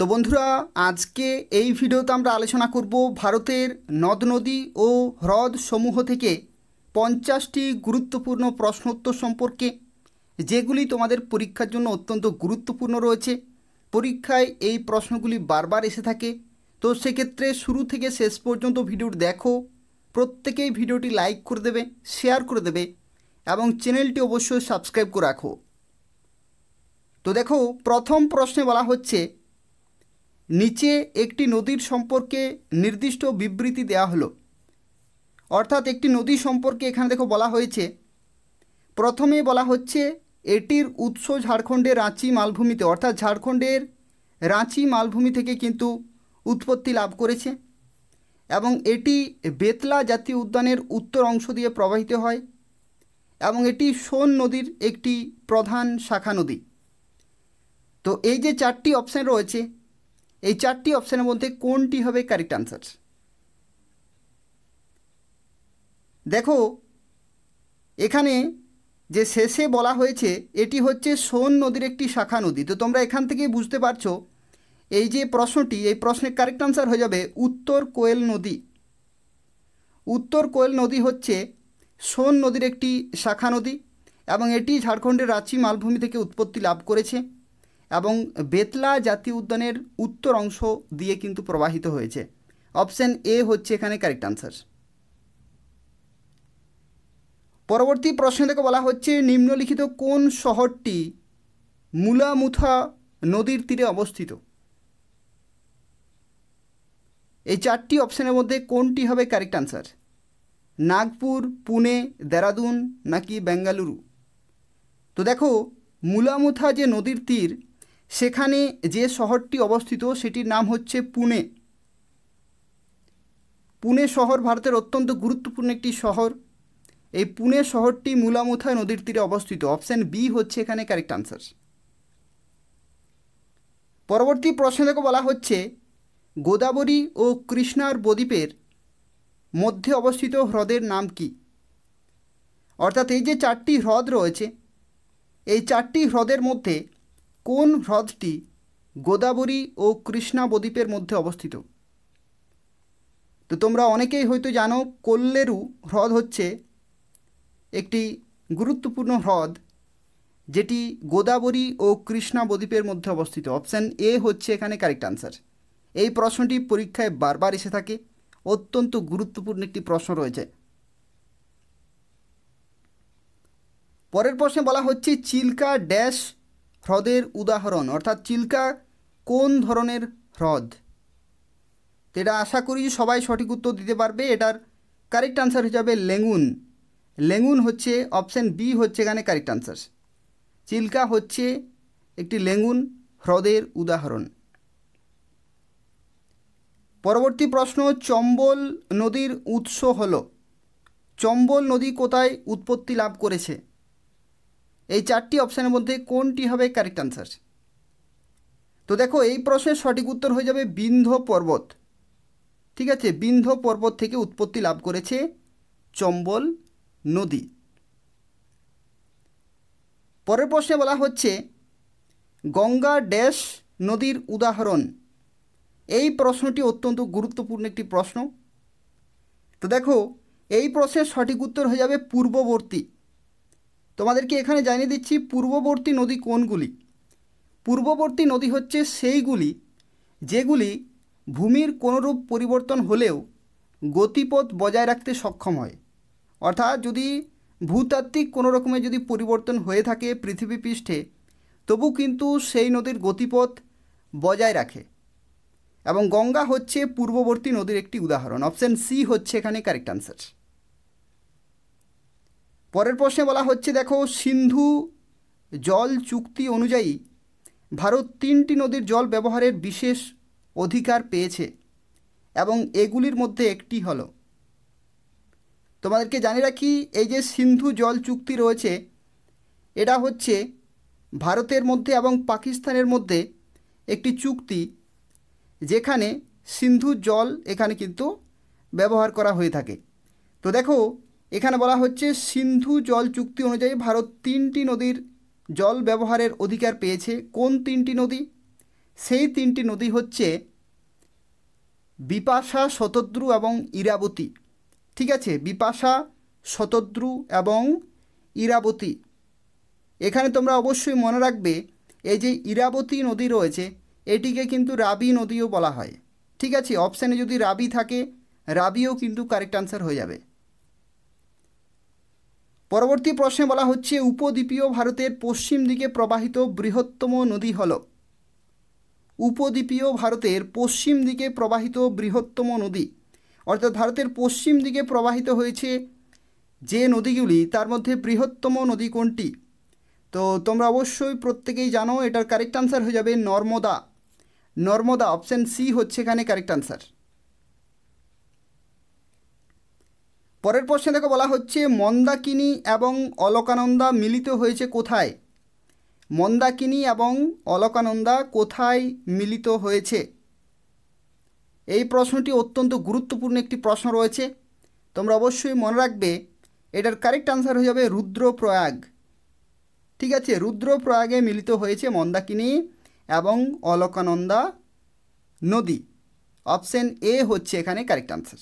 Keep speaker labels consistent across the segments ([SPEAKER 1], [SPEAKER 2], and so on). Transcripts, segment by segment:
[SPEAKER 1] তো বন্ধুরা আজকে এই ভিডিওতে আমরা আলোচনা করব ভারতের নদ নদী ও হ্রদ সমূহ থেকে পঞ্চাশটি গুরুত্বপূর্ণ প্রশ্নোত্তর সম্পর্কে যেগুলি তোমাদের পরীক্ষার জন্য অত্যন্ত গুরুত্বপূর্ণ রয়েছে পরীক্ষায় এই প্রশ্নগুলি বারবার এসে থাকে তো সেক্ষেত্রে শুরু থেকে শেষ পর্যন্ত ভিডিওর দেখো প্রত্যেকেই ভিডিওটি লাইক করে দেবে শেয়ার করে দেবে এবং চ্যানেলটি অবশ্যই সাবস্ক্রাইব করে রাখো তো দেখো প্রথম প্রশ্নে বলা হচ্ছে নিচে একটি নদীর সম্পর্কে নির্দিষ্ট বিবৃতি দেয়া হলো অর্থাৎ একটি নদী সম্পর্কে এখানে দেখো বলা হয়েছে প্রথমে বলা হচ্ছে এটির উৎস ঝাড়খণ্ডের রাঁচি মালভূমিতে অর্থাৎ ঝাড়খণ্ডের রাঁচি মালভূমি থেকে কিন্তু উৎপত্তি লাভ করেছে এবং এটি বেতলা জাতীয় উদ্যানের উত্তর অংশ দিয়ে প্রবাহিত হয় এবং এটি সোন নদীর একটি প্রধান শাখা নদী তো এই যে চারটি অপশান রয়েছে এই চারটি অপশানের মধ্যে কোনটি হবে কারেক্ট আনসার দেখো এখানে যে শেষে বলা হয়েছে এটি হচ্ছে সোন নদীর একটি শাখা নদী তো তোমরা এখান থেকে বুঝতে পারছো এই যে প্রশ্নটি এই প্রশ্নের কারেক্ট আনসার হয়ে যাবে উত্তর কোয়েল নদী উত্তর কোয়েল নদী হচ্ছে সোন নদীর একটি শাখা নদী এবং এটি ঝাড়খণ্ডের রাঁচি মালভূমি থেকে উৎপত্তি লাভ করেছে এবং বেতলা জাতীয় উদ্যানের উত্তর অংশ দিয়ে কিন্তু প্রবাহিত হয়েছে অপশান এ হচ্ছে এখানে কারেক্ট আনসার পরবর্তী প্রশ্ন থেকে বলা হচ্ছে নিম্নলিখিত কোন শহরটি মুলামুথা নদীর তীরে অবস্থিত এই চারটি অপশানের মধ্যে কোনটি হবে কারেক্ট আনসার নাগপুর পুনে দেরাদুন নাকি বেঙ্গালুরু তো দেখো মুলামুথা যে নদীর তীর সেখানে যে শহরটি অবস্থিত সেটির নাম হচ্ছে পুনে পুনে শহর ভারতের অত্যন্ত গুরুত্বপূর্ণ একটি শহর এই পুনে শহরটি মুলামুথা নদীর তীরে অবস্থিত অপশান বি হচ্ছে এখানে কারেক্ট আনসার পরবর্তী প্রশ্ন দেখো বলা হচ্ছে গোদাবরী ও কৃষ্ণার বদ্বীপের মধ্যে অবস্থিত হ্রদের নাম কি অর্থাৎ এই যে চারটি হ্রদ রয়েছে এই চারটি হ্রদের মধ্যে কোন হ্রদটি গোদাবরী ও কৃষ্ণা বদ্বীপের মধ্যে অবস্থিত তো তোমরা অনেকেই হয়তো জানো কল্লেরু হ্রদ হচ্ছে একটি গুরুত্বপূর্ণ হ্রদ যেটি গোদাবরী ও কৃষ্ণা বদ্বীপের মধ্যে অবস্থিত অপশান এ হচ্ছে এখানে কারেক্ট আনসার এই প্রশ্নটি পরীক্ষায় বারবার এসে থাকে অত্যন্ত গুরুত্বপূর্ণ একটি প্রশ্ন রয়েছে পরের প্রশ্নে বলা হচ্ছে চিল্কা ড্যাশ হ্রদের উদাহরণ অর্থাৎ চিল্কা কোন ধরনের হ্রদ এটা আশা করি সবাই সঠিক উত্তর দিতে পারবে এটার কারেক্ট আনসার হিসাবে লেঙ্গুন লেঙ্গুন হচ্ছে অপশান বি হচ্ছে এখানে কারেক্ট আনসার চিল্কা হচ্ছে একটি লেঙ্গুন হ্রদের উদাহরণ পরবর্তী প্রশ্ন চম্বল নদীর উৎস হল চম্বল নদী কোথায় উৎপত্তি লাভ করেছে এই চারটি অপশানের মধ্যে কোনটি হবে কারেক্ট আনসার তো দেখো এই প্রশ্নের সঠিক উত্তর হয়ে যাবে বিন্ধ পর্বত ঠিক আছে বিন্ধ পর্বত থেকে উৎপত্তি লাভ করেছে চম্বল নদী পরের প্রশ্নে বলা হচ্ছে গঙ্গা ড্যাশ নদীর উদাহরণ এই প্রশ্নটি অত্যন্ত গুরুত্বপূর্ণ একটি প্রশ্ন তো দেখো এই প্রশ্নের সঠিক উত্তর হয়ে যাবে পূর্ববর্তী তোমাদেরকে এখানে জানিয়ে দিচ্ছি পূর্ববর্তী নদী কোনগুলি পূর্ববর্তী নদী হচ্ছে সেইগুলি যেগুলি ভূমির কোনোরূপ পরিবর্তন হলেও গতিপথ বজায় রাখতে সক্ষম হয় অর্থাৎ যদি ভূতাত্ত্বিক কোনো রকমের যদি পরিবর্তন হয়ে থাকে পৃথিবী পৃষ্ঠে তবু কিন্তু সেই নদীর গতিপথ বজায় রাখে এবং গঙ্গা হচ্ছে পূর্ববর্তী নদীর একটি উদাহরণ অপশান সি হচ্ছে এখানে কারেক্ট আনসার পরের প্রশ্নে বলা হচ্ছে দেখো সিন্ধু জল চুক্তি অনুযায়ী ভারত তিনটি নদীর জল ব্যবহারের বিশেষ অধিকার পেয়েছে এবং এগুলির মধ্যে একটি হলো তোমাদেরকে জানিয়ে রাখি এই যে সিন্ধু জল চুক্তি রয়েছে এটা হচ্ছে ভারতের মধ্যে এবং পাকিস্তানের মধ্যে একটি চুক্তি যেখানে সিন্ধু জল এখানে কিন্তু ব্যবহার করা হয়ে থাকে তো দেখো এখানে বলা হচ্ছে সিন্ধু জল চুক্তি অনুযায়ী ভারত তিনটি নদীর জল ব্যবহারের অধিকার পেয়েছে কোন তিনটি নদী সেই তিনটি নদী হচ্ছে বিপাশা শতদ্রু এবং ইরাবতী ঠিক আছে বিপাশা শতদ্রু এবং ইরাবতী এখানে তোমরা অবশ্যই মনে রাখবে এই যে ইরাবতী নদী রয়েছে এটিকে কিন্তু রাবি নদীও বলা হয় ঠিক আছে অপশানে যদি রাবি থাকে রাবিও কিন্তু কারেক্ট আনসার হয়ে যাবে পরবর্তী প্রশ্নে বলা হচ্ছে উপদ্বীপীয় ভারতের পশ্চিম দিকে প্রবাহিত বৃহত্তম নদী হল উপদ্বীপীয় ভারতের পশ্চিম দিকে প্রবাহিত বৃহত্তম নদী অর্থাৎ ভারতের পশ্চিম দিকে প্রবাহিত হয়েছে যে নদীগুলি তার মধ্যে বৃহত্তম নদী কোনটি তো তোমরা অবশ্যই প্রত্যেকেই জানো এটার কারেক্ট আনসার হয়ে যাবে নর্মদা নর্মদা অপশান সি হচ্ছে এখানে কারেক্ট আনসার পরের প্রশ্নে দেখো বলা হচ্ছে মন্দাকিনী এবং অলকানন্দা মিলিত হয়েছে কোথায় মন্দাকিনী এবং অলকানন্দা কোথায় মিলিত হয়েছে এই প্রশ্নটি অত্যন্ত গুরুত্বপূর্ণ একটি প্রশ্ন রয়েছে তোমরা অবশ্যই মনে রাখবে এটার কারেক্ট আনসার হয়ে যাবে রুদ্রপ্রয়াগ ঠিক আছে রুদ্রপ্রয়াগে মিলিত হয়েছে মন্দাকিনী এবং অলকানন্দা নদী অপশন এ হচ্ছে এখানে কারেক্ট আনসার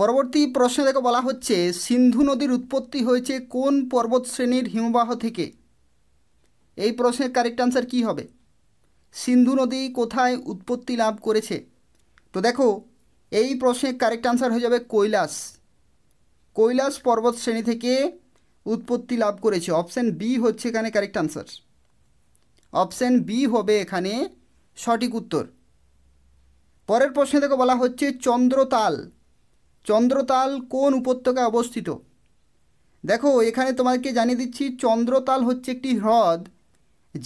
[SPEAKER 1] পরবর্তী প্রশ্নে দেখো বলা হচ্ছে সিন্ধু নদীর উৎপত্তি হয়েছে কোন পর্বত শ্রেণীর হিমবাহ থেকে এই প্রশ্নের কারেক্ট আনসার কি হবে সিন্ধু নদী কোথায় উৎপত্তি লাভ করেছে তো দেখো এই প্রশ্নের কারেক্ট আনসার হয়ে যাবে কৈলাস কৈলাস পর্বত শ্রেণী থেকে উৎপত্তি লাভ করেছে অপশান বি হচ্ছে এখানে কারেক্ট আনসার অপশান বি হবে এখানে সঠিক উত্তর পরের প্রশ্নে দেখো বলা হচ্ছে চন্দ্রতাল চন্দ্রতাল কোন উপত্যকায় অবস্থিত দেখো এখানে তোমাকে জানিয়ে দিচ্ছি চন্দ্রতাল হচ্ছে একটি হ্রদ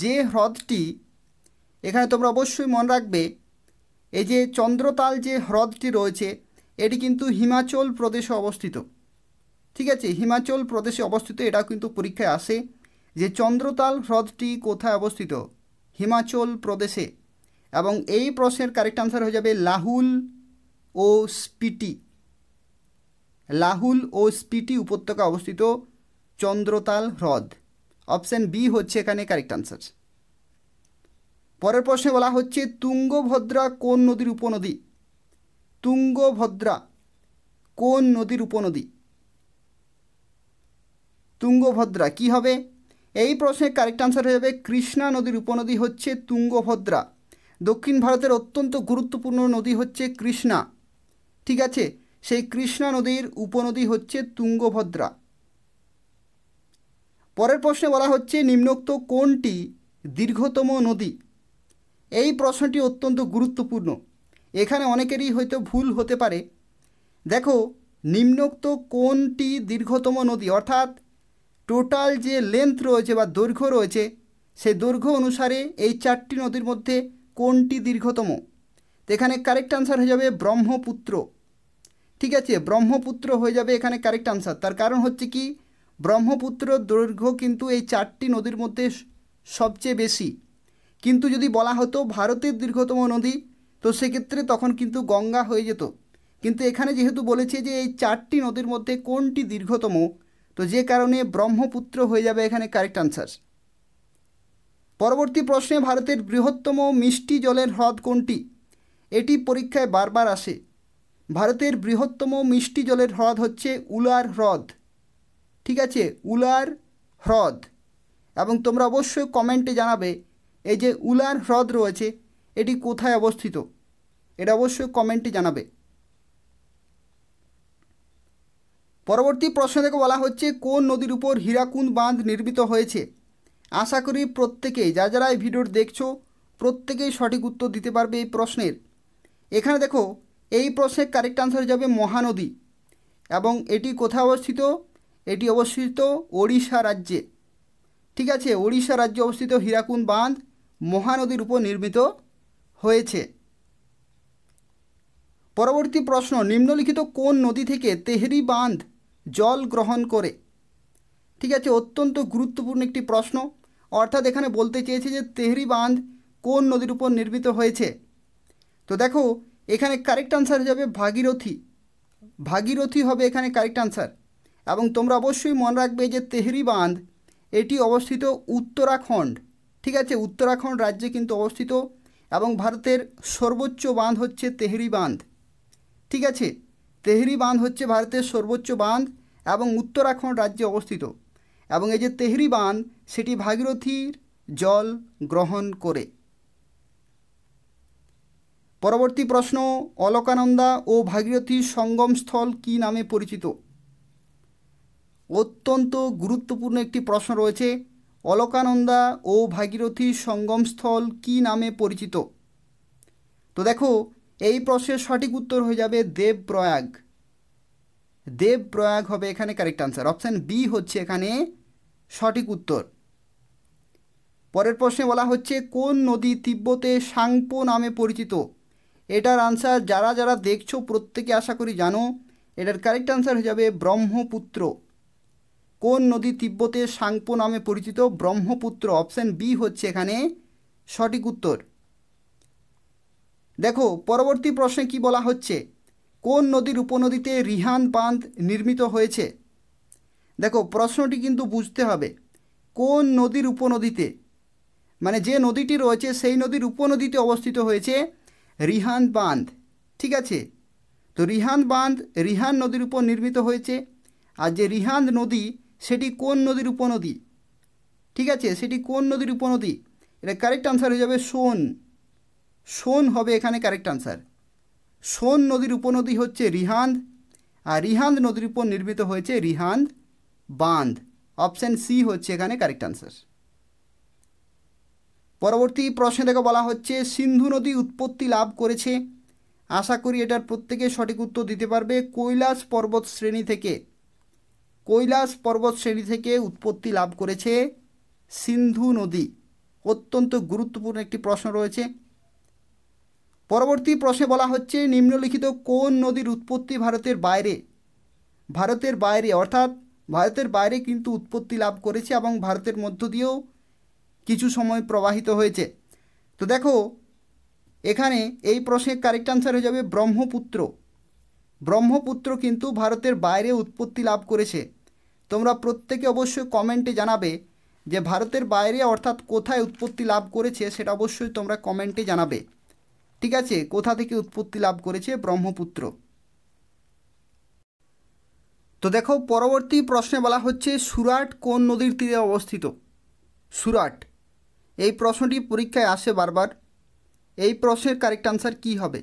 [SPEAKER 1] যে হ্রদটি এখানে তোমরা অবশ্যই মনে রাখবে এই যে চন্দ্রতাল যে হ্রদটি রয়েছে এটি কিন্তু হিমাচল প্রদেশে অবস্থিত ঠিক আছে হিমাচল প্রদেশে অবস্থিত এটা কিন্তু পরীক্ষায় আসে যে চন্দ্রতাল হ্রদটি কোথায় অবস্থিত হিমাচল প্রদেশে এবং এই প্রশ্নের কারেক্ট আনসার হয়ে যাবে লাহুল ও স্পিটি লাহুল ও স্পিটি উপত্যকা অবস্থিত চন্দ্রতাল হ্রদ অপশান বি হচ্ছে এখানে কারেক্ট আনসার পরের প্রশ্নে বলা হচ্ছে তুঙ্গভদ্রা কোন নদীর উপনদী তুঙ্গভদ্রা কোন নদীর উপনদী তুঙ্গভদ্রা কি হবে এই প্রশ্নের কারেক্ট আনসার হয়ে যাবে কৃষ্ণা নদীর উপনদী হচ্ছে তুঙ্গভদ্রা দক্ষিণ ভারতের অত্যন্ত গুরুত্বপূর্ণ নদী হচ্ছে কৃষ্ণা ঠিক আছে সেই কৃষ্ণা নদীর উপনদী হচ্ছে তুঙ্গভদ্রা পরের প্রশ্নে বলা হচ্ছে নিম্নোক্ত কোনটি দীর্ঘতম নদী এই প্রশ্নটি অত্যন্ত গুরুত্বপূর্ণ এখানে অনেকেরই হয়তো ভুল হতে পারে দেখো নিম্নোক্ত কোনটি দীর্ঘতম নদী অর্থাৎ টোটাল যে লেন্থ রয়েছে বা দৈর্ঘ্য রয়েছে সেই দৈর্ঘ্য অনুসারে এই চারটি নদীর মধ্যে কোনটি দীর্ঘতম এখানে কারেক্ট আনসার হয়ে যাবে ব্রহ্মপুত্র ঠিক আছে ব্রহ্মপুত্র হয়ে যাবে এখানে কারেক্ট আনসার তার কারণ হচ্ছে কি ব্রহ্মপুত্র দৈর্ঘ্য কিন্তু এই চারটি নদীর মধ্যে সবচেয়ে বেশি কিন্তু যদি বলা হতো ভারতের দীর্ঘতম নদী তো সেক্ষেত্রে তখন কিন্তু গঙ্গা হয়ে যেত কিন্তু এখানে যেহেতু বলেছে যে এই চারটি নদীর মধ্যে কোনটি দীর্ঘতম তো যে কারণে ব্রহ্মপুত্র হয়ে যাবে এখানে কারেক্ট আনসার পরবর্তী প্রশ্নে ভারতের বৃহত্তম মিষ্টি জলের হ্রদ কোনটি এটি পরীক্ষায় বারবার আসে ভারতের বৃহত্তম মিষ্টি জলের হ্রদ হচ্ছে উলার হ্রদ ঠিক আছে উলার হ্রদ এবং তোমরা অবশ্যই কমেন্টে জানাবে এই যে উলার হ্রদ রয়েছে এটি কোথায় অবস্থিত এটা অবশ্যই কমেন্টে জানাবে পরবর্তী প্রশ্ন থেকে বলা হচ্ছে কোন নদীর উপর হীরাকুন্দ বাঁধ নির্মিত হয়েছে আশা করি প্রত্যেকেই যা যারা এই ভিডিওর দেখছো প্রত্যেকেই সঠিক উত্তর দিতে পারবে এই প্রশ্নের এখানে দেখো এই প্রশ্নের কারেক্ট আনসার যাবে মহানদী এবং এটি কোথায় অবস্থিত এটি অবস্থিত ওড়িশা রাজ্যে ঠিক আছে ওড়িশা রাজ্যে অবস্থিত হীরাকুন্দ বাঁধ মহানদীর উপর নির্মিত হয়েছে পরবর্তী প্রশ্ন নিম্নলিখিত কোন নদী থেকে তেহরি বাঁধ জল গ্রহণ করে ঠিক আছে অত্যন্ত গুরুত্বপূর্ণ একটি প্রশ্ন অর্থাৎ এখানে বলতে চেয়েছে যে তেহরি বাঁধ কোন নদীর উপর নির্মিত হয়েছে তো দেখো এখানে কারেক্ট আনসার হয়ে যাবে ভাগীরথী ভাগীরথী হবে এখানে কারেক্ট আনসার এবং তোমরা অবশ্যই মনে রাখবে যে তেহরি বাঁধ এটি অবস্থিত উত্তরাখণ্ড ঠিক আছে উত্তরাখণ্ড রাজ্যে কিন্তু অবস্থিত এবং ভারতের সর্বোচ্চ বাঁধ হচ্ছে তেহরি বাঁধ ঠিক আছে তেহরি বাঁধ হচ্ছে ভারতের সর্বোচ্চ বাঁধ এবং উত্তরাখণ্ড রাজ্যে অবস্থিত এবং এই যে তেহরি বাঁধ সেটি ভাগীরথীর জল গ্রহণ করে পরবর্তী প্রশ্ন অলকানন্দা ও ভাগীরথীর সঙ্গমস্থল কি নামে পরিচিত অত্যন্ত গুরুত্বপূর্ণ একটি প্রশ্ন রয়েছে অলকানন্দা ও ভাগীরথীর সঙ্গমস্থল কি নামে পরিচিত তো দেখো এই প্রশ্নের সঠিক উত্তর হয়ে যাবে দেবপ্রয়াগ দেবপ্রয়াগ হবে এখানে কারেক্ট আনসার অপশান বি হচ্ছে এখানে সঠিক উত্তর পরের প্রশ্নে বলা হচ্ছে কোন নদী তিব্বতে সাংপো নামে পরিচিত এটার আনসার যারা যারা দেখছো প্রত্যেকে আশা করি জানো এটার কারেক্ট আনসার হয়ে যাবে ব্রহ্মপুত্র কোন নদী তিব্বতে সাংপো নামে পরিচিত ব্রহ্মপুত্র অপশান বি হচ্ছে এখানে সঠিক উত্তর দেখো পরবর্তী প্রশ্নে কি বলা হচ্ছে কোন নদীর উপনদীতে রিহান বাঁধ নির্মিত হয়েছে দেখো প্রশ্নটি কিন্তু বুঝতে হবে কোন নদীর উপনদীতে মানে যে নদীটি রয়েছে সেই নদীর উপনদীতে অবস্থিত হয়েছে রিহান বাঁধ ঠিক আছে তো রিহান বাঁধ রিহান নদীর উপর নির্মিত হয়েছে আর যে রিহান নদী সেটি কোন নদীর উপনদী ঠিক আছে সেটি কোন নদীর উপনদী এটা কারেক্ট আনসার হয়ে যাবে সোন সোন হবে এখানে কারেক্ট আনসার সোন নদীর উপনদী হচ্ছে রিহান্দ আর রিহান্দ নদীর উপর নির্মিত হয়েছে রিহান্দ বাঁধ অপশান সি হচ্ছে এখানে কারেক্ট আনসার পরবর্তী প্রশ্নে দেখো বলা হচ্ছে সিন্ধু নদী উৎপত্তি লাভ করেছে আশা করি এটার প্রত্যেকে সঠিক উত্তর দিতে পারবে কৈলাস পর্বত শ্রেণী থেকে কৈলাস পর্বত শ্রেণী থেকে উৎপত্তি লাভ করেছে সিন্ধু নদী অত্যন্ত গুরুত্বপূর্ণ একটি প্রশ্ন রয়েছে পরবর্তী প্রশ্নে বলা হচ্ছে নিম্নলিখিত কোন নদীর উৎপত্তি ভারতের বাইরে ভারতের বাইরে অর্থাৎ ভারতের বাইরে কিন্তু উৎপত্তি লাভ করেছে এবং ভারতের মধ্য দিয়েও কিছু সময় প্রবাহিত হয়েছে তো দেখো এখানে এই প্রশ্নের কারেক্ট আনসার হয়ে যাবে ব্রহ্মপুত্র ব্রহ্মপুত্র কিন্তু ভারতের বাইরে উৎপত্তি লাভ করেছে তোমরা প্রত্যেকে অবশ্যই কমেন্টে জানাবে যে ভারতের বাইরে অর্থাৎ কোথায় উৎপত্তি লাভ করেছে সেটা অবশ্যই তোমরা কমেন্টে জানাবে ঠিক আছে কোথা থেকে উৎপত্তি লাভ করেছে ব্রহ্মপুত্র তো দেখো পরবর্তী প্রশ্নে বলা হচ্ছে সুরাট কোন নদীর তীরে অবস্থিত সুরাট এই প্রশ্নটি পরীক্ষায় আসে বারবার এই প্রশ্নের কারেক্ট আনসার কি হবে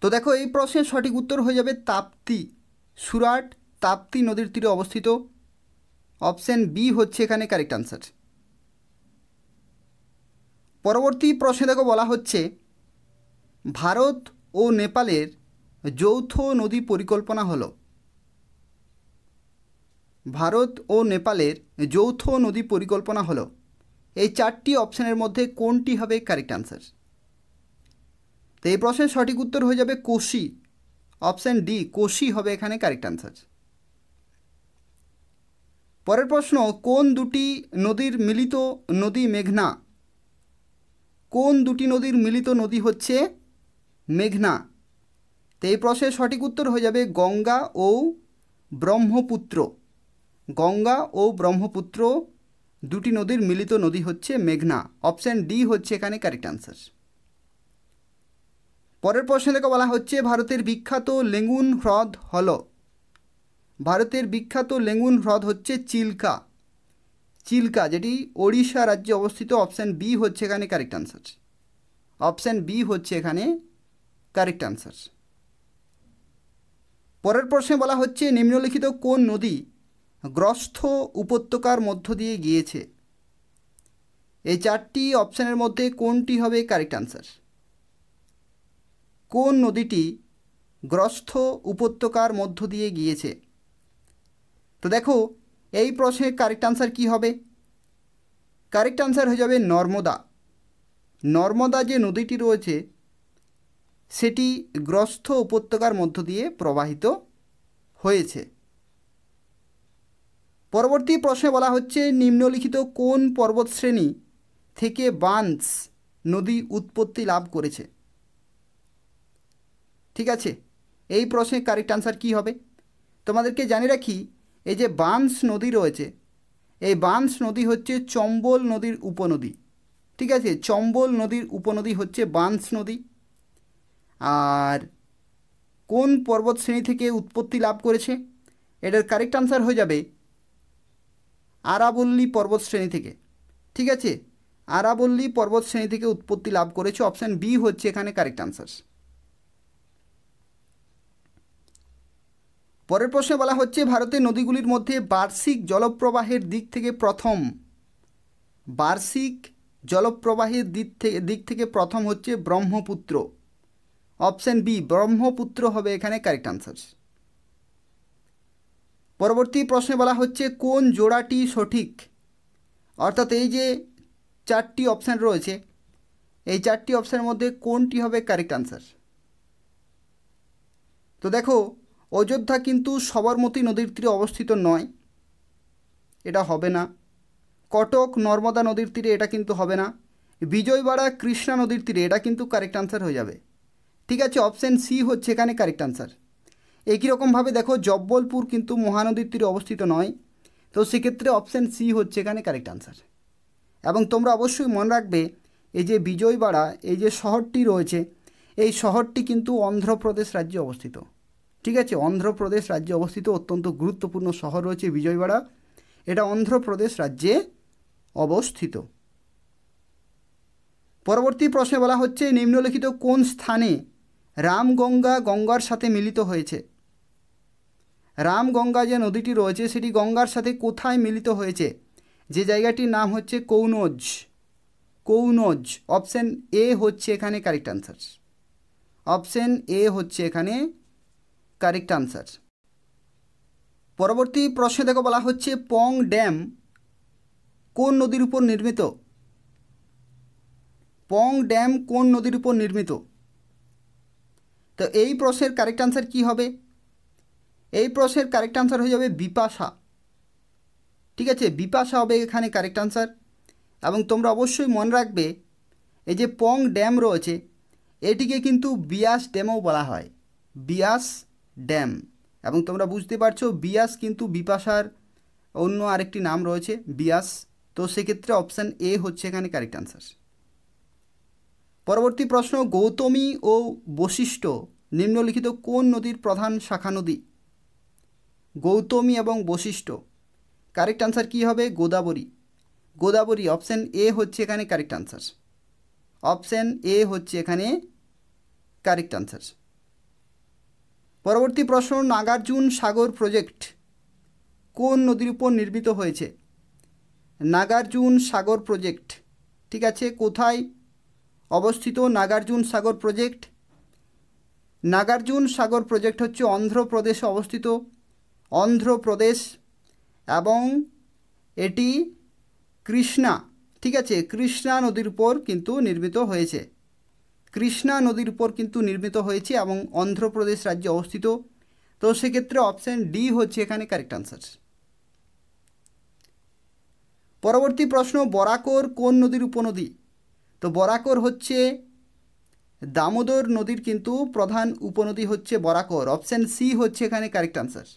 [SPEAKER 1] তো দেখো এই প্রশ্নের সঠিক উত্তর হয়ে যাবে তাপ্তি সুরাট তাপ্তি নদীর তীরে অবস্থিত অপশান বি হচ্ছে এখানে কারেক্ট আনসার পরবর্তী প্রশ্নে দেখো বলা হচ্ছে ভারত ও নেপালের যৌথ নদী পরিকল্পনা হল ভারত ও নেপালের যৌথ নদী পরিকল্পনা হলো এই চারটি অপশানের মধ্যে কোনটি হবে কারেক্ট অ্যান্সার তো এই প্রশ্নের সঠিক উত্তর হয়ে যাবে কোশি অপশান ডি কোশি হবে এখানে কারেক্ট অ্যান্সার পরের প্রশ্ন কোন দুটি নদীর মিলিত নদী মেঘনা কোন দুটি নদীর মিলিত নদী হচ্ছে মেঘনা তো এই প্রশ্নের সঠিক উত্তর হয়ে যাবে গঙ্গা ও ব্রহ্মপুত্র গঙ্গা ও ব্রহ্মপুত্র দুটি নদীর মিলিত নদী হচ্ছে মেঘনা অপশান ডি হচ্ছে এখানে কারেক্ট আনসার পরের প্রশ্ন দেখে বলা হচ্ছে ভারতের বিখ্যাত লেঙ্গুন হ্রদ হল ভারতের বিখ্যাত লেঙ্গুন হ্রদ হচ্ছে চিল্কা চিল্কা যেটি ওড়িশা রাজ্যে অবস্থিত অপশান বি হচ্ছে এখানে কারেক্ট আনসার অপশান বি হচ্ছে এখানে কারেক্ট আনসার পরের প্রশ্নে বলা হচ্ছে নিম্নলিখিত কোন নদী গ্রস্থ উপত্যকার মধ্য দিয়ে গিয়েছে এই চারটি অপশানের মধ্যে কোনটি হবে কারেক্ট আনসার কোন নদীটি গ্রস্থ উপত্যকার মধ্য দিয়ে গিয়েছে তো দেখো এই প্রশ্নের কারেক্ট আনসার কি হবে কারেক্ট আনসার হয়ে যাবে নর্মদা নর্মদা যে নদীটি রয়েছে সেটি গ্রস্থ উপত্যকার মধ্য দিয়ে প্রবাহিত হয়েছে পরবর্তী প্রশ্নে বলা হচ্ছে নিম্নলিখিত কোন পর্বতশ্রেণী থেকে বান্স নদী উৎপত্তি লাভ করেছে ঠিক আছে এই প্রশ্নে কারেক্ট আনসার কী হবে তোমাদেরকে জানিয়ে রাখি এই যে বান্স নদী রয়েছে এই বান্স নদী হচ্ছে চম্বল নদীর উপনদী ঠিক আছে চম্বল নদীর উপনদী হচ্ছে বান্স নদী আর কোন পর্বতশ্রেণী থেকে উৎপত্তি লাভ করেছে এটার কারেক্ট আনসার হয়ে যাবে আরাবল্লী পর্বতশ্রেণী থেকে ঠিক আছে আরাবল্লী পর্বতশ্রেণী থেকে উৎপত্তি লাভ করেছে অপশান বি হচ্ছে এখানে কারেক্ট আনসার পরের প্রশ্নে বলা হচ্ছে ভারতের নদীগুলির মধ্যে বার্ষিক জলপ্রবাহের দিক থেকে প্রথম বার্ষিক জলপ্রবাহের দিক থেকে দিক থেকে প্রথম হচ্ছে ব্রহ্মপুত্র অপশান বি ব্রহ্মপুত্র হবে এখানে কারেক্ট আনসার পরবর্তী প্রশ্নে বলা হচ্ছে কোন জোড়াটি সঠিক অর্থাৎ এই যে চারটি অপশান রয়েছে এই চারটি অপশানের মধ্যে কোনটি হবে কারেক্ট আনসার তো দেখো অযোধ্যা কিন্তু সবরমতী নদীর তীরে অবস্থিত নয় এটা হবে না কটক নর্মদা নদীর তীরে এটা কিন্তু হবে না বিজয়বাড়া কৃষ্ণা নদীর তীরে এটা কিন্তু কারেক্ট আনসার হয়ে যাবে ঠিক আছে অপশান সি হচ্ছে এখানে কারেক্ট আনসার একই রকমভাবে দেখো জব্বলপুর কিন্তু মহানদীর তীরে অবস্থিত নয় তো সেক্ষেত্রে অপশান সি হচ্ছে এখানে কারেক্ট আনসার এবং তোমরা অবশ্যই মনে রাখবে এই যে বিজয়বাড়া এই যে শহরটি রয়েছে এই শহরটি কিন্তু অন্ধ্রপ্রদেশ রাজ্যে অবস্থিত ঠিক আছে অন্ধ্রপ্রদেশ রাজ্যে অবস্থিত অত্যন্ত গুরুত্বপূর্ণ শহর রয়েছে বিজয়বাড়া এটা অন্ধ্রপ্রদেশ রাজ্যে অবস্থিত পরবর্তী প্রশ্নে বলা হচ্ছে নিম্নলিখিত কোন স্থানে রামগঙ্গা গঙ্গার সাথে মিলিত হয়েছে রামগঙ্গা যে নদীটি রয়েছে সেটি গঙ্গার সাথে কোথায় মিলিত হয়েছে যে জায়গাটির নাম হচ্ছে কৌনজ কৌনজ অপশান এ হচ্ছে এখানে কারেক্ট আনসার অপশান এ হচ্ছে এখানে কারেক্ট আনসার পরবর্তী প্রশ্নে দেখো বলা হচ্ছে পং ড্যাম কোন নদীর উপর নির্মিত পং ড্যাম কোন নদীর উপর নির্মিত তো এই প্রশ্নের কারেক্ট আনসার কি হবে এই প্রশ্নের কারেক্ট আনসার হয়ে যাবে বিপাশা ঠিক আছে বিপাশা হবে এখানে কারেক্ট আনসার এবং তোমরা অবশ্যই মনে রাখবে এই যে পং ড্যাম রয়েছে এটিকে কিন্তু বিয়াস ড্যামও বলা হয় বিয়াস ড্যাম এবং তোমরা বুঝতে পারছো বিয়াস কিন্তু বিপাশার অন্য আরেকটি নাম রয়েছে বিয়াস তো সেক্ষেত্রে অপশান এ হচ্ছে এখানে কারেক্ট আনসার পরবর্তী প্রশ্ন গৌতমী ও বশিষ্ঠ নিম্নলিখিত কোন নদীর প্রধান শাখা নদী গৌতমী এবং বশিষ্ঠ কারেক্ট আনসার কি হবে গোদাবরী গোদাবরী অপশান এ হচ্ছে এখানে কারেক্ট আনসার অপশান এ হচ্ছে এখানে কারেক্ট আনসার পরবর্তী প্রশ্ন নাগার্জুন সাগর প্রজেক্ট কোন নদীর উপর নির্মিত হয়েছে নাগার্জুন সাগর প্রজেক্ট ঠিক আছে কোথায় অবস্থিত নাগার্জুন সাগর প্রজেক্ট নাগার্জুন সাগর প্রজেক্ট হচ্ছে অন্ধ্রপ্রদেশে অবস্থিত অন্ধ্রপ্রদেশ এবং এটি কৃষ্ণা ঠিক আছে কৃষ্ণা নদীর উপর কিন্তু নির্মিত হয়েছে কৃষ্ণা নদীর উপর কিন্তু নির্মিত হয়েছে এবং অন্ধ্রপ্রদেশ রাজ্যে অবস্থিত তো সেক্ষেত্রে অপশান ডি হচ্ছে এখানে কারেক্ট অ্যান্সার পরবর্তী প্রশ্ন বরাকর কোন নদীর উপনদী তো বরাকর হচ্ছে দামোদর নদীর কিন্তু প্রধান উপনদী হচ্ছে বরাকর অপশান সি হচ্ছে এখানে কারেক্ট অ্যান্সার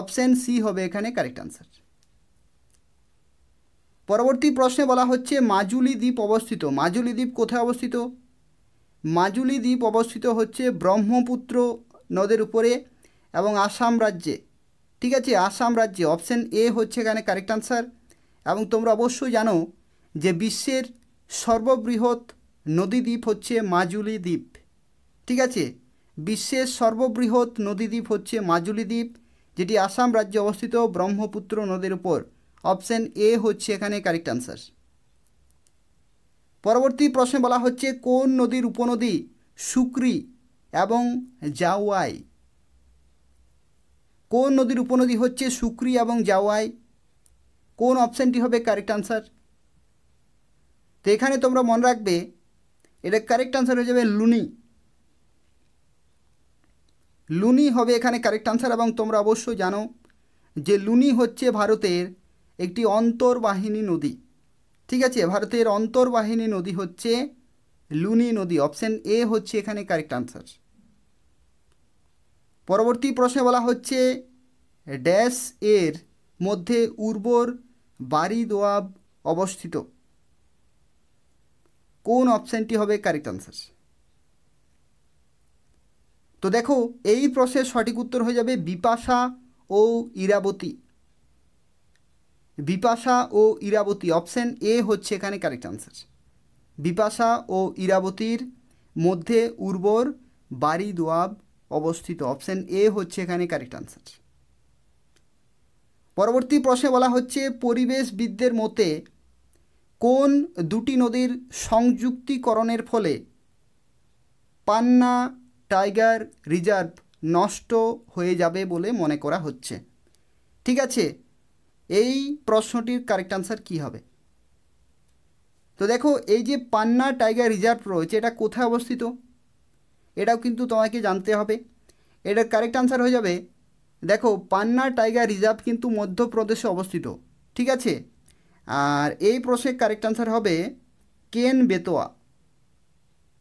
[SPEAKER 1] অপশান সি হবে এখানে কারেক্ট আনসার পরবর্তী প্রশ্নে বলা হচ্ছে মাজুলি দ্বীপ অবস্থিত মাজুলি দ্বীপ কোথায় অবস্থিত মাজুলি দ্বীপ অবস্থিত হচ্ছে ব্রহ্মপুত্র নদের উপরে এবং আসাম রাজ্যে ঠিক আছে আসাম রাজ্যে অপশান এ হচ্ছে এখানে কারেক্ট আনসার এবং তোমরা অবশ্যই জানো যে বিশ্বের সর্ববৃহৎ নদী দ্বীপ হচ্ছে মাজুলি দ্বীপ ঠিক আছে বিশ্বের সর্ববৃহৎ নদী দ্বীপ হচ্ছে মাজুলি দ্বীপ যেটি আসাম রাজ্যে অবস্থিত ব্রহ্মপুত্র নদীর উপর অপশান এ হচ্ছে এখানে কারেক্ট অ্যান্সার পরবর্তী প্রশ্নে বলা হচ্ছে কোন নদীর উপনদী সুক্রি এবং জাওয়াই কোন নদীর উপনদী হচ্ছে সুক্রি এবং জাওয়াই কোন অপশানটি হবে কারেক্ট অ্যান্সার তো এখানে তোমরা মনে রাখবে এটা কারেক্ট আনসার হয়ে যাবে লুনি লুনি হবে এখানে কারেক্ট আনসার এবং তোমরা অবশ্যই জানো যে লুনি হচ্ছে ভারতের একটি অন্তর্বাহিনী নদী ঠিক আছে ভারতের অন্তর্বাহিনী নদী হচ্ছে লুনি নদী অপশান এ হচ্ছে এখানে কারেক্ট আনসার পরবর্তী প্রশ্নে বলা হচ্ছে ড্যাশ এর মধ্যে উর্বর বাড়ি দোয়াব অবস্থিত কোন অপশানটি হবে কারেক্ট আনসার তো দেখো এই প্রশ্নের সঠিক উত্তর হয়ে যাবে বিপাশা ও ইরাবতী বিপাশা ও ইরাবতী অপশান এ হচ্ছে এখানে কারেক্ট আনসার বিপাশা ও ইরাবতীর মধ্যে উর্বর বাড়ি দোয়াব অবস্থিত অপশান এ হচ্ছে এখানে কারেক্ট আনসার পরবর্তী প্রশ্নে বলা হচ্ছে পরিবেশবিদদের মতে কোন দুটি নদীর সংযুক্তিকরণের ফলে পান্না টাইগার রিজার্ভ নষ্ট হয়ে যাবে বলে মনে করা হচ্ছে ঠিক আছে এই প্রশ্নটির কারেক্ট আনসার কি হবে তো দেখো এই যে পান্না টাইগার রিজার্ভ রয়েছে এটা কোথায় অবস্থিত এটাও কিন্তু তোমাকে জানতে হবে এটার কারেক্ট আনসার হয়ে যাবে দেখো পান্না টাইগার রিজার্ভ কিন্তু মধ্যপ্রদেশে অবস্থিত ঠিক আছে আর এই প্রশ্নের কারেক্ট আনসার হবে কেন বেতোয়া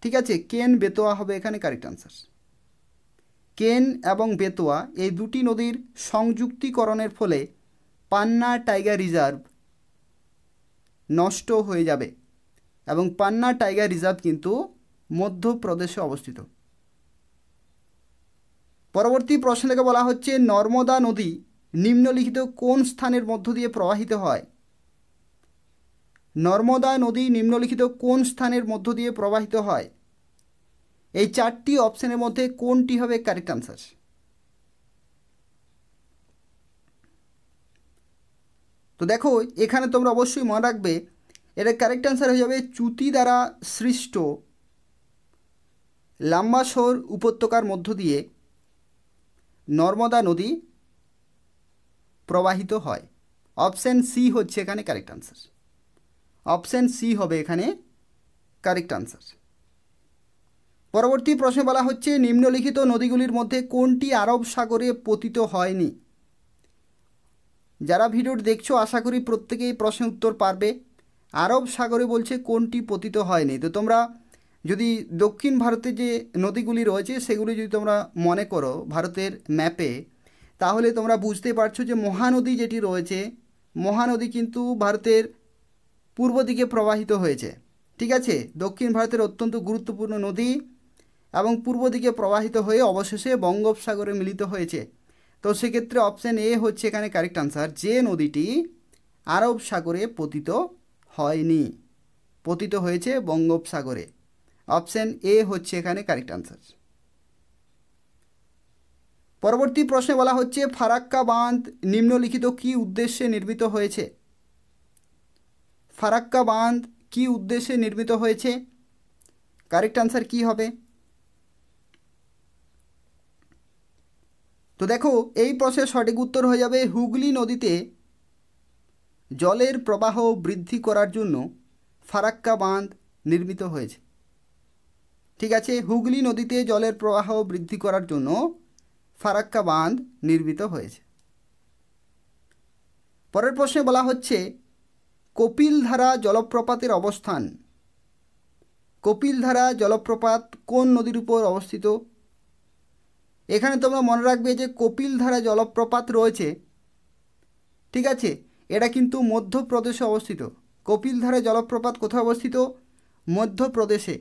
[SPEAKER 1] ঠিক আছে কেন বেতোয়া হবে এখানে কারেক্ট আনসার কেন এবং বেতোয়া এই দুটি নদীর সংযুক্তিকরণের ফলে পান্না টাইগার রিজার্ভ নষ্ট হয়ে যাবে এবং পান্না টাইগার রিজার্ভ কিন্তু মধ্যপ্রদেশে অবস্থিত পরবর্তী প্রশ্ন থেকে বলা হচ্ছে নর্মদা নদী নিম্নলিখিত কোন স্থানের মধ্য দিয়ে প্রবাহিত হয় নর্মদা নদী নিম্নলিখিত কোন স্থানের মধ্য দিয়ে প্রবাহিত হয় এই চারটি অপশানের মধ্যে কোনটি হবে কারেক্ট আনসার তো দেখো এখানে তোমরা অবশ্যই মনে রাখবে এটা কারেক্ট আনসার হয়ে যাবে চ্যুতি দ্বারা সৃষ্ট লাম্বাসোর উপত্যকার মধ্য দিয়ে নর্মদা নদী প্রবাহিত হয় অপশান সি হচ্ছে এখানে কারেক্ট আনসার অপশান সি হবে এখানে কারেক্ট আনসার পরবর্তী প্রশ্নে বলা হচ্ছে নিম্নলিখিত নদীগুলির মধ্যে কোনটি আরব সাগরে পতিত হয়নি যারা ভিডিওর দেখছো আশা করি প্রত্যেকেই প্রশ্নের উত্তর পারবে আরব সাগরে বলছে কোনটি পতিত হয়নি তো তোমরা যদি দক্ষিণ ভারতে যে নদীগুলি রয়েছে সেগুলি যদি তোমরা মনে করো ভারতের ম্যাপে তাহলে তোমরা বুঝতে পারছো যে মহানদী যেটি রয়েছে মহানদী কিন্তু ভারতের পূর্ব দিকে প্রবাহিত হয়েছে ঠিক আছে দক্ষিণ ভারতের অত্যন্ত গুরুত্বপূর্ণ নদী এবং পূর্ব দিকে প্রবাহিত হয়ে অবশেষে বঙ্গোপসাগরে মিলিত হয়েছে তো সেক্ষেত্রে অপশান এ হচ্ছে এখানে কারেক্ট আনসার যে নদীটি আরব সাগরে পতিত হয়নি পতিত হয়েছে বঙ্গোপসাগরে অপশান এ হচ্ছে এখানে কারেক্ট আনসার পরবর্তী প্রশ্নে বলা হচ্ছে ফারাক্কা বাঁধ নিম্নলিখিত কী উদ্দেশ্যে নির্মিত হয়েছে ফারাক্কা বাঁধ কি উদ্দেশ্যে নির্মিত হয়েছে কারেক্ট আনসার কি হবে তো দেখো এই প্রশ্নের সঠিক উত্তর হয়ে যাবে হুগলি নদীতে জলের প্রবাহ বৃদ্ধি করার জন্য ফারাক্কা বাঁধ নির্মিত হয়েছে ঠিক আছে হুগলি নদীতে জলের প্রবাহ বৃদ্ধি করার জন্য ফারাক্কা বাঁধ নির্মিত হয়েছে পরের প্রশ্নে বলা হচ্ছে কপিলধারা জলপ্রপাতের অবস্থান কপিলধারা জলপ্রপাত কোন নদীর উপর অবস্থিত এখানে তোমরা মনে রাখবে যে কপিলধারা জলপ্রপাত রয়েছে ঠিক আছে এটা কিন্তু মধ্যপ্রদেশে অবস্থিত কপিলধারা জলপ্রপাত কোথায় অবস্থিত মধ্যপ্রদেশে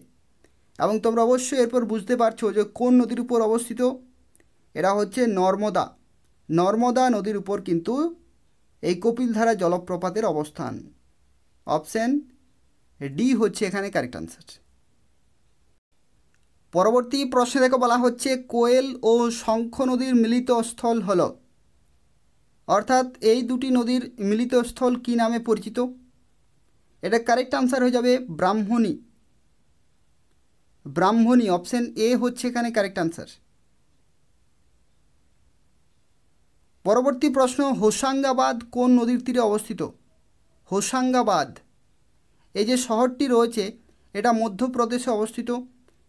[SPEAKER 1] এবং তোমরা অবশ্যই এরপর বুঝতে পারছো যে কোন নদীর উপর অবস্থিত এটা হচ্ছে নর্মদা নর্মদা নদীর উপর কিন্তু এই কপিলধারা জলপ্রপাতের অবস্থান অপশান ডি হচ্ছে এখানে কারেক্ট আনসার পরবর্তী প্রশ্নে দেখো বলা হচ্ছে কোয়েল ও শঙ্খ নদীর মিলিত স্থল হল অর্থাৎ এই দুটি নদীর মিলিত স্থল কী নামে পরিচিত এটা কারেক্ট আনসার হয়ে যাবে ব্রাহ্মণী ব্রাহ্মণী অপশান এ হচ্ছে এখানে কারেক্ট আনসার পরবর্তী প্রশ্ন হোসাঙ্গাবাদ কোন নদীর তীরে অবস্থিত হোশাঙ্গাবাদ এই যে শহরটি রয়েছে এটা মধ্যপ্রদেশে অবস্থিত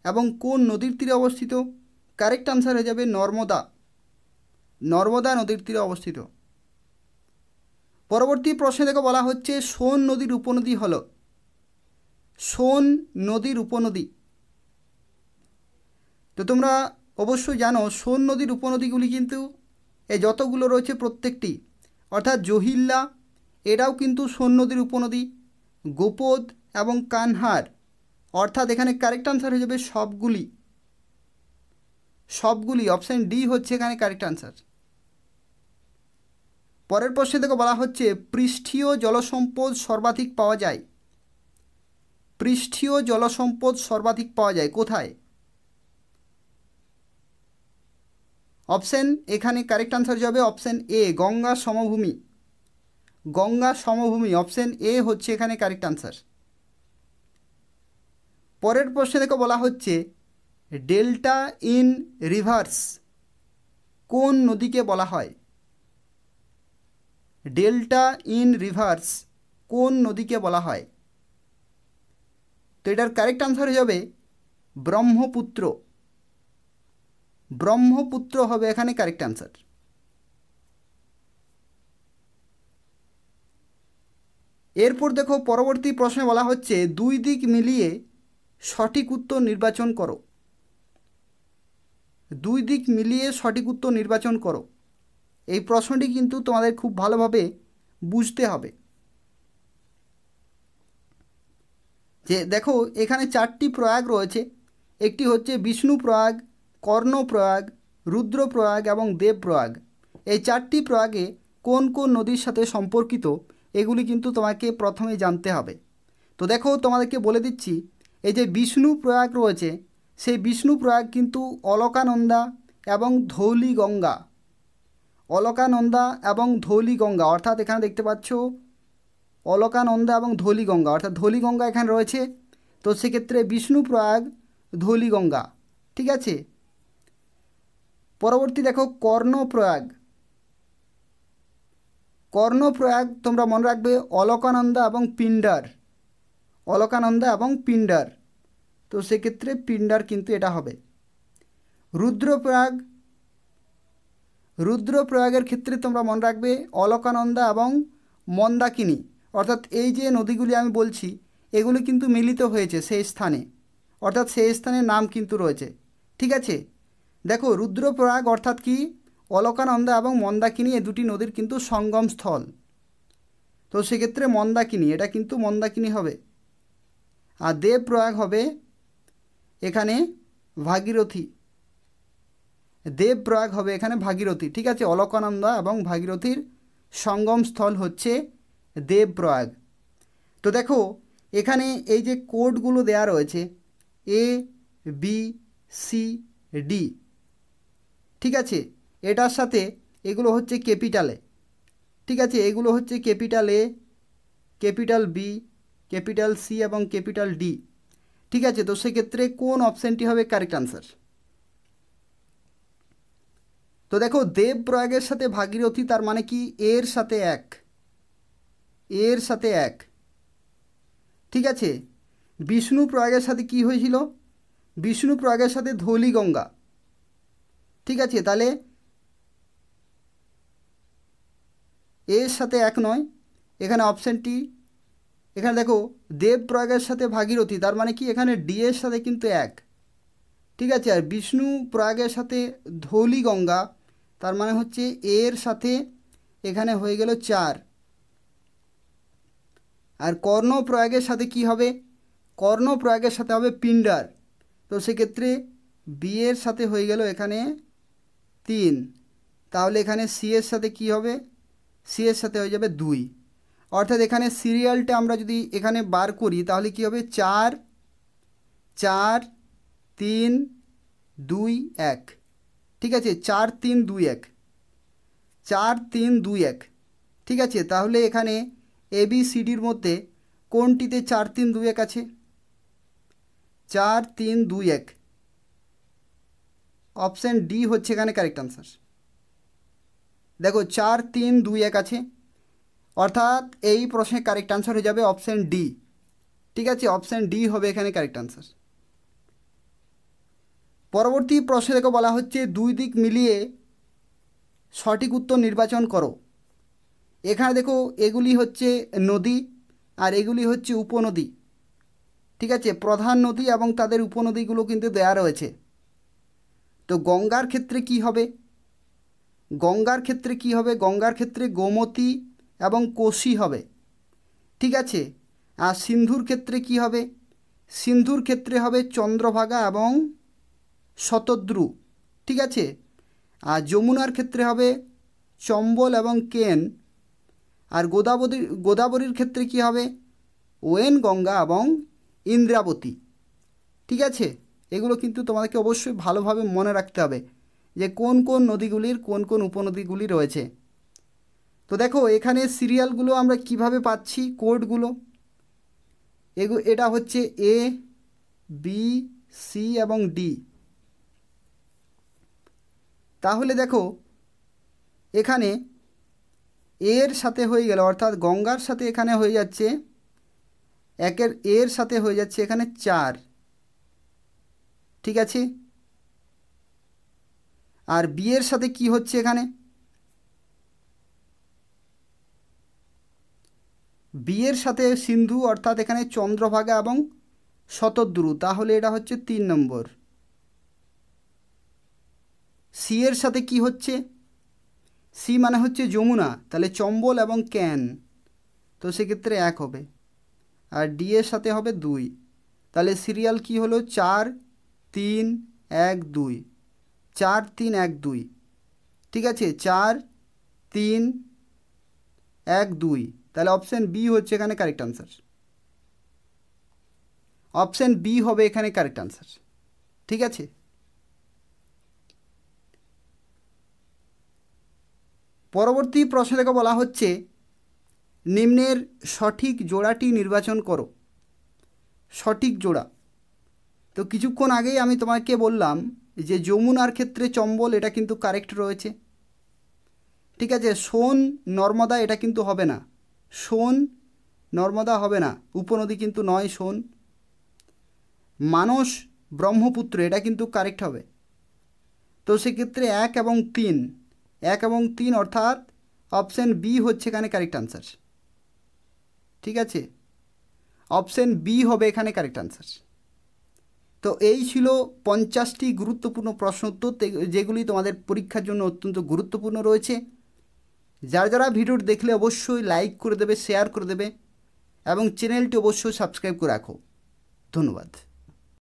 [SPEAKER 1] এবং কোন নদীর তীরে অবস্থিত কারেক্ট আনসার হয়ে যাবে নর্মদা নর্মদা নদীর তীরে অবস্থিত পরবর্তী প্রশ্নে দেখো বলা হচ্ছে সোন নদীর উপনদী হল সোন নদীর উপনদী তো তোমরা অবশ্যই জানো সোন নদীর উপনদীগুলি কিন্তু এ যতগুলো রয়েছে প্রত্যেকটি অর্থাৎ জহিল্লা এরাও কিন্তু সৈন্যদের উপনদী গোপদ এবং কানহার অর্থাৎ এখানে কারেক্ট আনসার হয়ে যাবে সবগুলি সবগুলি অপশান ডি হচ্ছে এখানে কারেক্ট আনসার পরের প্রশ্নে দেখো বলা হচ্ছে পৃষ্ঠীয় জলসম্পদ সর্বাধিক পাওয়া যায় পৃষ্ঠীয় জলসম্পদ সর্বাধিক পাওয়া যায় কোথায় অপশান এখানে কারেক্ট আনসার যাবে অপশান এ গঙ্গা সমভূমি গঙ্গা সমভূমি অপশন এ হচ্ছে এখানে কারেক্ট আনসার পরের প্রশ্নে দেখো বলা হচ্ছে ডেল্টা ইন রিভার্স কোন নদীকে বলা হয় ডেল্টা ইন রিভার্স কোন নদীকে বলা হয় তো এটার কারেক্ট আনসার হয়ে যাবে ব্রহ্মপুত্র ব্রহ্মপুত্র হবে এখানে কারেক্ট আনসার এরপর দেখো পরবর্তী প্রশ্নে বলা হচ্ছে দুই দিক মিলিয়ে সঠিক উত্তর নির্বাচন করো দুই দিক মিলিয়ে সঠিক উত্তর নির্বাচন করো এই প্রশ্নটি কিন্তু তোমাদের খুব ভালোভাবে বুঝতে হবে যে দেখো এখানে চারটি প্রয়াগ রয়েছে একটি হচ্ছে বিষ্ণু প্রয়াগ কর্ণ প্রয়াগ রুদ্র প্রয়াগ এবং দেব প্রয়াগ এই চারটি প্রয়াগে কোন কোন নদীর সাথে সম্পর্কিত এগুলি কিন্তু তোমাকে প্রথমে জানতে হবে তো দেখো তোমাদেরকে বলে দিচ্ছি এই যে বিষ্ণু প্রয়াগ রয়েছে সেই বিষ্ণু প্রয়াগ কিন্তু অলকানন্দা এবং ধৌলি গঙ্গা অলকানন্দা এবং ধৌলি গঙ্গা অর্থাৎ এখানে দেখতে পাচ্ছ অলকানন্দা এবং ধৌলি গঙ্গা অর্থাৎ ধৌলি গঙ্গা এখানে রয়েছে তো সেক্ষেত্রে বিষ্ণু প্রয়াগ ধৌলি গঙ্গা ঠিক আছে পরবর্তী দেখো কর্ণপ্রয়াগ কর্ণপ্রয়াগ তোমরা মনে রাখবে অলকানন্দা এবং পিণ্ডার অলকানন্দা এবং পিণ্ডার তো সেক্ষেত্রে পিণ্ডার কিন্তু এটা হবে রুদ্রপ্রয়াগ রুদ্রপ্রয়াগের ক্ষেত্রে তোমরা মনে রাখবে অলকানন্দা এবং মন্দাকিনী অর্থাৎ এই যে নদীগুলি আমি বলছি এগুলি কিন্তু মিলিত হয়েছে সেই স্থানে অর্থাৎ সেই স্থানের নাম কিন্তু রয়েছে ঠিক আছে দেখো রুদ্রপ্রয়াগ অর্থাৎ কি অলকানন্দা এবং মন্দাকিনী এ দুটি নদীর কিন্তু সঙ্গম স্থল তো সেক্ষেত্রে মন্দাকিনী এটা কিন্তু মন্দাকিনী হবে আর দেব প্রয়াগ হবে এখানে ভাগীরথী দেব প্রয়াগ হবে এখানে ভাগীরথী ঠিক আছে অলকানন্দা এবং ভাগীরথীর সঙ্গম স্থল হচ্ছে দেব প্রয়াগ তো দেখো এখানে এই যে কোডগুলো দেয়া রয়েছে এ বি সি ডি ঠিক আছে এটার সাথে এগুলো হচ্ছে ক্যাপিটালে ঠিক আছে এগুলো হচ্ছে capital A capital B capital C এবং ক্যাপিটাল ডি ঠিক আছে তো সেক্ষেত্রে কোন অপশানটি হবে কারেক্ট আনসার তো দেখো দেব প্রয়াগের সাথে ভাগীরথী তার মানে কি এর সাথে এক এর সাথে এক ঠিক আছে বিষ্ণু প্রয়াগের সাথে কি হয়েছিল বিষ্ণু প্রয়াগের সাথে ধলি গঙ্গা ঠিক আছে তাহলে এর সাথে এক নয় এখানে অপশানটি এখানে দেখো দেব প্রয়াগের সাথে ভাগীরথী তার মানে কি এখানে ডি এর সাথে কিন্তু এক ঠিক আছে আর বিষ্ণু প্রয়াগের সাথে ধৌলি গঙ্গা তার মানে হচ্ছে এর সাথে এখানে হয়ে গেল চার আর কর্ণ প্রয়াগের সাথে কি হবে কর্ণ প্রয়াগের সাথে হবে পিণ্ডার তো সেক্ষেত্রে বিয়ের সাথে হয়ে গেল এখানে তিন তাহলে এখানে সি এর সাথে কি হবে সি এর সাথে হয়ে যাবে দুই অর্থাৎ এখানে সিরিয়ালটা আমরা যদি এখানে বার করি তাহলে কি হবে চার চার তিন দুই এক ঠিক আছে চার তিন দুই এক চার তিন দুই এক ঠিক আছে তাহলে এখানে এবিসিডির মধ্যে কোনটিতে চার তিন দুই এক আছে চার তিন দুই এক অপশান ডি হচ্ছে এখানে কারেক্ট আনসার দেখো চার তিন দুই এক আছে অর্থাৎ এই প্রশ্নে কারেক্ট আনসার হয়ে যাবে অপশান ডি ঠিক আছে অপশান ডি হবে এখানে কারেক্ট আনসার পরবর্তী প্রশ্নে দেখো বলা হচ্ছে দুই দিক মিলিয়ে সঠিক উত্তর নির্বাচন করো এখানে দেখো এগুলি হচ্ছে নদী আর এগুলি হচ্ছে উপনদী ঠিক আছে প্রধান নদী এবং তাদের উপনদীগুলো কিন্তু দেয়া রয়েছে তো গঙ্গার ক্ষেত্রে কি হবে গঙ্গার ক্ষেত্রে কি হবে গঙ্গার ক্ষেত্রে গোমতী এবং কোশি হবে ঠিক আছে আর সিন্ধুর ক্ষেত্রে কি হবে সিন্ধুর ক্ষেত্রে হবে চন্দ্রভাগা এবং শতদ্রু ঠিক আছে আর যমুনার ক্ষেত্রে হবে চম্বল এবং কেন আর গোদাবরী গোদাবরীর ক্ষেত্রে কি হবে ওয়েন গঙ্গা এবং ইন্দ্রাবতী ঠিক আছে এগুলো কিন্তু তোমাদেরকে অবশ্যই ভালোভাবে মনে রাখতে হবে যে কোন কোন নদীগুলির কোন কোন উপনদীগুলি রয়েছে তো দেখো এখানে সিরিয়ালগুলো আমরা কিভাবে পাচ্ছি কোডগুলো এগু এটা হচ্ছে এ বি সি এবং ডি তাহলে দেখো এখানে এর সাথে হয়ে গেল অর্থাৎ গঙ্গার সাথে এখানে হয়ে যাচ্ছে একের এর সাথে হয়ে যাচ্ছে এখানে চার ঠিক আছে আর বিয়ের সাথে কি হচ্ছে এখানে বিয়ের সাথে সিন্ধু অর্থাৎ এখানে চন্দ্রভাগা এবং শতদ্রু তাহলে এটা হচ্ছে তিন নম্বর সি এর সাথে কি হচ্ছে সি মানে হচ্ছে যমুনা তাহলে চম্বল এবং ক্যান তো সেক্ষেত্রে এক হবে আর ডি এর সাথে হবে দুই তাহলে সিরিয়াল কি হলো চার তিন এক দুই চার তিন এক দুই ঠিক আছে চার তিন এক দুই তাহলে অপশান বি হচ্ছে এখানে কারেক্ট আনসার অপশান বি হবে এখানে কারেক্ট আনসার ঠিক আছে পরবর্তী প্রশ্ন থেকে বলা হচ্ছে নিম্নের সঠিক জোড়াটি নির্বাচন করো সঠিক জোড়া তো কিছুক্ষণ আগেই আমি তোমাকে বললাম যে যমুনার ক্ষেত্রে চম্বল এটা কিন্তু কারেক্ট রয়েছে ঠিক আছে সোন নর্মদা এটা কিন্তু হবে না সোন নর্মদা হবে না উপনদী কিন্তু নয় সোন মানস ব্রহ্মপুত্র এটা কিন্তু কারেক্ট হবে তো সেক্ষেত্রে এক এবং তিন এক এবং তিন অর্থাৎ অপশান বি হচ্ছে এখানে কারেক্ট আনসার ঠিক আছে অপশান বি হবে এখানে কারেক্ট আনসার তো এই ছিল পঞ্চাশটি গুরুত্বপূর্ণ প্রশ্ন উত্তর যেগুলি তোমাদের পরীক্ষার জন্য অত্যন্ত গুরুত্বপূর্ণ রয়েছে যারা যারা ভিডিওটি দেখলে অবশ্যই লাইক করে দেবে শেয়ার করে দেবে এবং চ্যানেলটি অবশ্যই সাবস্ক্রাইব করে রাখো ধন্যবাদ